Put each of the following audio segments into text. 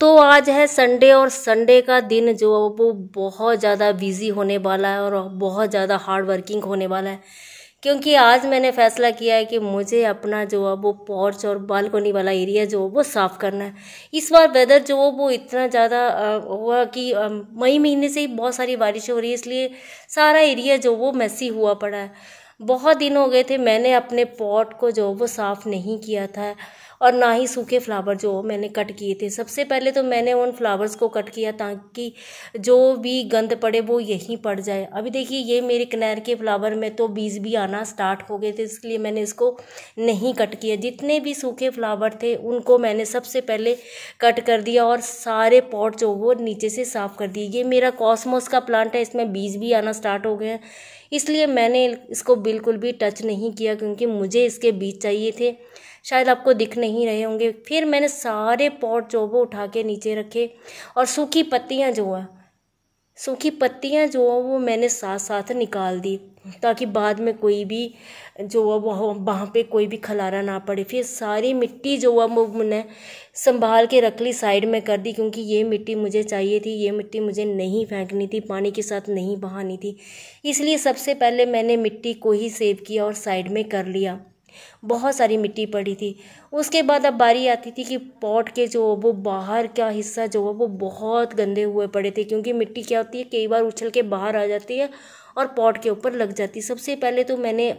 तो आज है संडे और संडे का दिन जो वो बहुत ज़्यादा बिजी होने वाला है और बहुत ज़्यादा हार्ड वर्किंग होने वाला है क्योंकि आज मैंने फैसला किया है कि मुझे अपना जो है वो पॉर्च और बालकोनी वाला एरिया जो है वो साफ़ करना है इस बार वेदर जो है वो इतना ज़्यादा हुआ कि मई महीने से ही बहुत सारी बारिश हो रही है इसलिए सारा एरिया जो वो मैसी हुआ पड़ा है बहुत दिन हो गए थे मैंने अपने पॉट को जो वो साफ़ नहीं किया था और ना ही सूखे फ्लावर जो मैंने कट किए थे सबसे पहले तो मैंने उन फ्लावर्स को कट किया ताकि जो भी गंद पड़े वो यहीं पड़ जाए अभी देखिए ये मेरे कनैर के फ्लावर में तो बीज भी आना स्टार्ट हो गए थे इसलिए मैंने इसको नहीं कट किया जितने भी सूखे फ्लावर थे उनको मैंने सबसे पहले कट कर दिया और सारे पॉट जो वो नीचे से साफ़ कर दिए ये मेरा कॉस्मोस का प्लांट है इसमें बीज भी आना स्टार्ट हो गए हैं इसलिए मैंने इसको बिल्कुल भी टच नहीं किया क्योंकि मुझे इसके बीज चाहिए थे शायद आपको दिख नहीं नहीं रहे होंगे फिर मैंने सारे पॉट जो वो उठा के नीचे रखे और सूखी पत्तियाँ जो है सूखी पत्तियाँ जो है वो मैंने साथ साथ निकाल दी ताकि बाद में कोई भी जो है वह वहाँ पे कोई भी खलारा ना पड़े फिर सारी मिट्टी जो है वो मैंने संभाल के रख ली साइड में कर दी क्योंकि ये मिट्टी मुझे चाहिए थी ये मिट्टी मुझे नहीं फेंकनी थी पानी के साथ नहीं बहानी थी इसलिए सबसे पहले मैंने मिट्टी को ही सेव किया और साइड में कर लिया बहुत सारी मिट्टी पड़ी थी उसके बाद अब बारी आती थी कि पॉट के जो वो बाहर का हिस्सा जो है वो बहुत गंदे हुए पड़े थे क्योंकि मिट्टी क्या होती है कई बार उछल के बाहर आ जाती है और पॉट के ऊपर लग जाती है सबसे पहले तो मैंने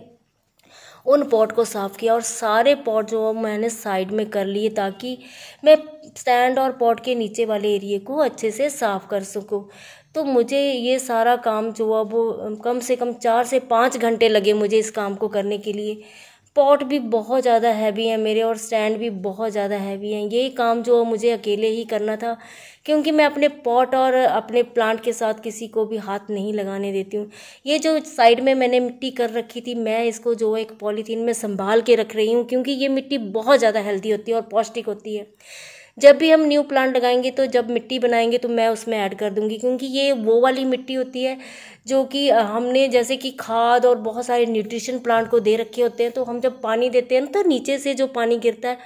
उन पॉट को साफ़ किया और सारे पॉट जो मैंने साइड में कर लिए ताकि मैं स्टैंड और पॉट के नीचे वाले एरिए को अच्छे से साफ़ कर सकूँ तो मुझे ये सारा काम जो है वो कम से कम चार से पाँच घंटे लगे मुझे इस काम को करने के लिए पॉट भी बहुत ज़्यादा हैवी हैं मेरे और स्टैंड भी बहुत ज़्यादा हैवी हैं यही काम जो मुझे अकेले ही करना था क्योंकि मैं अपने पॉट और अपने प्लांट के साथ किसी को भी हाथ नहीं लगाने देती हूँ ये जो साइड में मैंने मिट्टी कर रखी थी मैं इसको जो एक पॉलीथीन में संभाल के रख रही हूँ क्योंकि ये मिट्टी बहुत ज़्यादा हेल्दी होती है और पौष्टिक होती है जब भी हम न्यू प्लांट लगाएंगे तो जब मिट्टी बनाएंगे तो मैं उसमें ऐड कर दूंगी क्योंकि ये वो वाली मिट्टी होती है जो कि हमने जैसे कि खाद और बहुत सारे न्यूट्रिशन प्लांट को दे रखे होते हैं तो हम जब पानी देते हैं ना तो नीचे से जो पानी गिरता है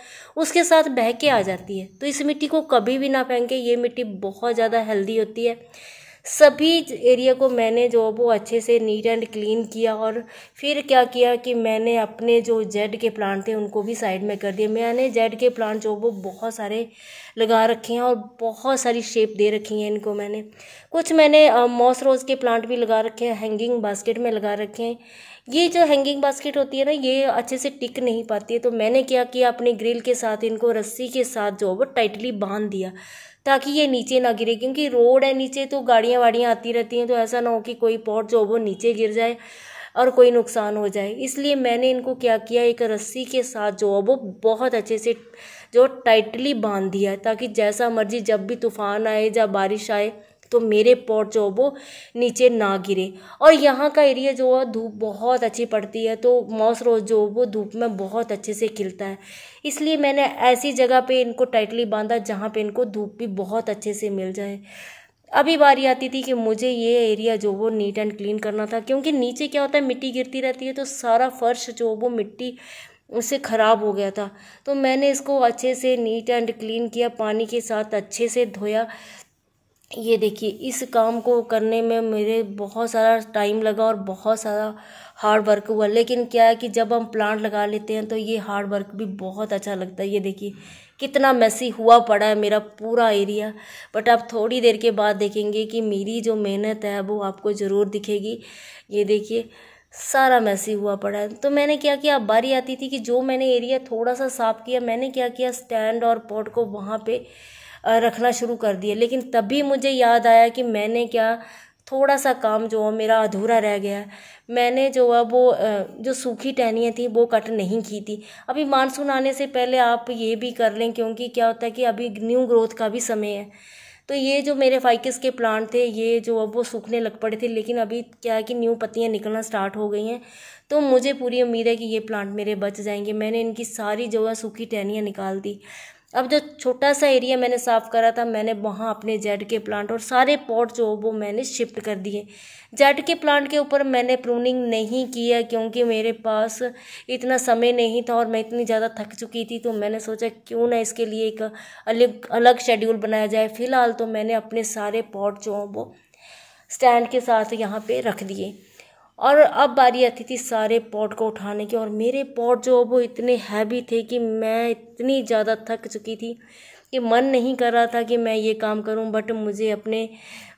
उसके साथ बह के आ जाती है तो इस मिट्टी को कभी भी ना फेंकें ये मिट्टी बहुत ज़्यादा हेल्दी होती है सभी एरिया को मैंने जो वो अच्छे से नीट एंड क्लीन किया और फिर क्या किया कि मैंने अपने जो जेड के प्लांट थे उनको भी साइड में कर दिए मैंने जेड के प्लांट जो वो बहुत सारे लगा रखे हैं और बहुत सारी शेप दे रखी हैं इनको मैंने कुछ मैंने मॉस रोज़ के प्लांट भी लगा रखे हैं हैंगिंग बास्केट में लगा रखे हैं ये जो हैंगिंग बास्केट होती है ना ये अच्छे से टिक नहीं पाती है तो मैंने क्या किया अपने ग्रिल के साथ इनको रस्सी के साथ जो वो टाइटली बांध दिया ताकि ये नीचे ना गिरे क्योंकि रोड है नीचे तो गाड़ियाँ वाड़ियाँ आती रहती हैं तो ऐसा ना हो कि कोई पॉट जो वो नीचे गिर जाए और कोई नुकसान हो जाए इसलिए मैंने इनको क्या किया एक रस्सी के साथ जो है वो बहुत अच्छे से जो टाइटली बांध दिया ताकि जैसा मर्जी जब भी तूफान आए या बारिश आए तो मेरे पॉट जो वो नीचे ना गिरे और यहाँ का एरिया जो है धूप बहुत अच्छी पड़ती है तो मॉस रोज जो वो धूप में बहुत अच्छे से खिलता है इसलिए मैंने ऐसी जगह पे इनको टाइटली बांधा जहाँ पे इनको धूप भी बहुत अच्छे से मिल जाए अभी बारी आती थी कि मुझे ये एरिया जो वो नीट एंड क्लीन करना था क्योंकि नीचे क्या होता है मिट्टी गिरती रहती है तो सारा फर्श जो वो मिट्टी उससे ख़राब हो गया था तो मैंने इसको अच्छे से नीट एंड क्लीन किया पानी के साथ अच्छे से धोया ये देखिए इस काम को करने में मेरे बहुत सारा टाइम लगा और बहुत सारा हार्ड वर्क हुआ लेकिन क्या है कि जब हम प्लांट लगा लेते हैं तो ये हार्ड वर्क भी बहुत अच्छा लगता है ये देखिए कितना मैसी हुआ पड़ा है मेरा पूरा एरिया बट आप थोड़ी देर के बाद देखेंगे कि मेरी जो मेहनत है वो आपको ज़रूर दिखेगी ये देखिए सारा मैसी हुआ पड़ा है तो मैंने क्या किया बारी आती थी कि जो मैंने एरिया थोड़ा सा साफ़ किया मैंने क्या किया स्टैंड और पॉट को वहाँ पर रखना शुरू कर दिया लेकिन तभी मुझे याद आया कि मैंने क्या थोड़ा सा काम जो है मेरा अधूरा रह गया है मैंने जो है वो जो सूखी टहनियाँ थी वो कट नहीं की थी अभी मानसून आने से पहले आप ये भी कर लें क्योंकि क्या होता है कि अभी न्यू ग्रोथ का भी समय है तो ये जो मेरे फाइकस के प्लांट थे ये जो अब वो सूखने लग पड़े थे लेकिन अभी क्या है कि न्यू पत्तियाँ निकलना स्टार्ट हो गई हैं तो मुझे पूरी उम्मीद है कि ये प्लांट मेरे बच जाएंगे मैंने इनकी सारी जो है सूखी टहनियाँ निकाल दी अब जो छोटा सा एरिया मैंने साफ़ करा था मैंने वहाँ अपने जेड के प्लांट और सारे पॉट जो वो मैंने शिफ्ट कर दिए जेड के प्लांट के ऊपर मैंने प्रूनिंग नहीं किया क्योंकि मेरे पास इतना समय नहीं था और मैं इतनी ज़्यादा थक चुकी थी तो मैंने सोचा क्यों ना इसके लिए एक अलग अलग शेड्यूल बनाया जाए फ़िलहाल तो मैंने अपने सारे पॉट जो वो स्टैंड के साथ यहाँ पर रख दिए और अब बारी आती थी सारे पॉट को उठाने की और मेरे पॉट जो वो इतने हैवी थे कि मैं इतनी ज़्यादा थक चुकी थी कि मन नहीं कर रहा था कि मैं ये काम करूं बट मुझे अपने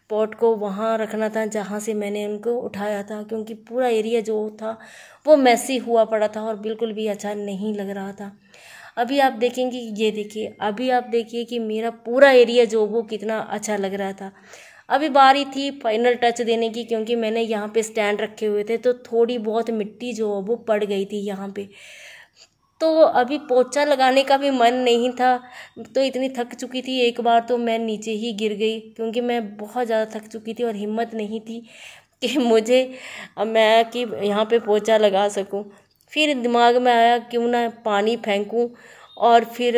पॉट को वहाँ रखना था जहाँ से मैंने उनको उठाया था क्योंकि पूरा एरिया जो था वो मैसी हुआ पड़ा था और बिल्कुल भी अच्छा नहीं लग रहा था अभी आप देखेंगे ये देखिए अभी आप देखिए कि मेरा पूरा एरिया जो वो कितना अच्छा लग रहा था अभी बारी थी फाइनल टच देने की क्योंकि मैंने यहाँ पे स्टैंड रखे हुए थे तो थोड़ी बहुत मिट्टी जो है वो पड़ गई थी यहाँ पे तो अभी पोछा लगाने का भी मन नहीं था तो इतनी थक चुकी थी एक बार तो मैं नीचे ही गिर गई क्योंकि मैं बहुत ज़्यादा थक चुकी थी और हिम्मत नहीं थी कि मुझे मैं कि यहाँ पे पोछा लगा सकूँ फिर दिमाग में आया क्यों ना पानी फेंकूँ और फिर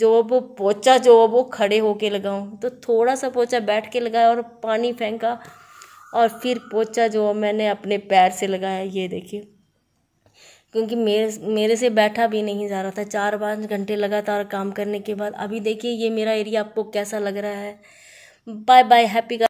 जो वो पोचा जो वो खड़े होके लगाऊं तो थोड़ा सा पोचा बैठ के लगाया और पानी फेंका और फिर पोचा जो मैंने अपने पैर से लगाया ये देखिए क्योंकि मेरे मेरे से बैठा भी नहीं जा रहा था चार पाँच घंटे लगातार काम करने के बाद अभी देखिए ये मेरा एरिया आपको कैसा लग रहा है बाय बाय हैप्पी